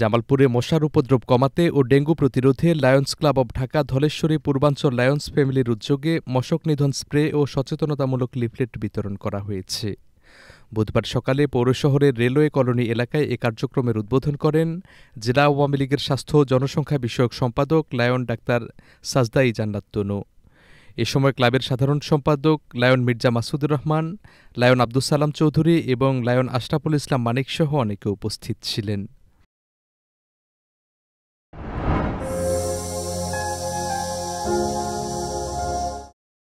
জামালপুরে মশার উপদ্রব কমাতে ও ডেঙ্গু প্রতিরোধে Lions Club of Dhaka Dhaleshwari পূর্বাঞ্চল লায়ন্স ফ্যামিলির উদ্যোগে মশক নিধন স্প্রে ও সচেতনতামূলক লিফলেট বিতরণ করা হয়েছে বুধবার সকালে পৌরশহরের রেলওয়ে কলোনি এলাকায় এ কার্যক্রমের উদ্বোধন করেন জেলা আওয়ামী লীগের স্বাস্থ্য জনসংখ্যা বিষয়ক সম্পাদক লায়ন ডাক্তার সাজদাই জান্নাত তনু এ সময় ক্লাবের সাধারণ সম্পাদক লায়ন মির্জা মাসুদুর রহমান লায়ন আব্দুল সালাম চৌধুরী এবং লায়ন আশরাফুল ইসলাম মানিকসহ অনেকে উপস্থিত ছিলেন Música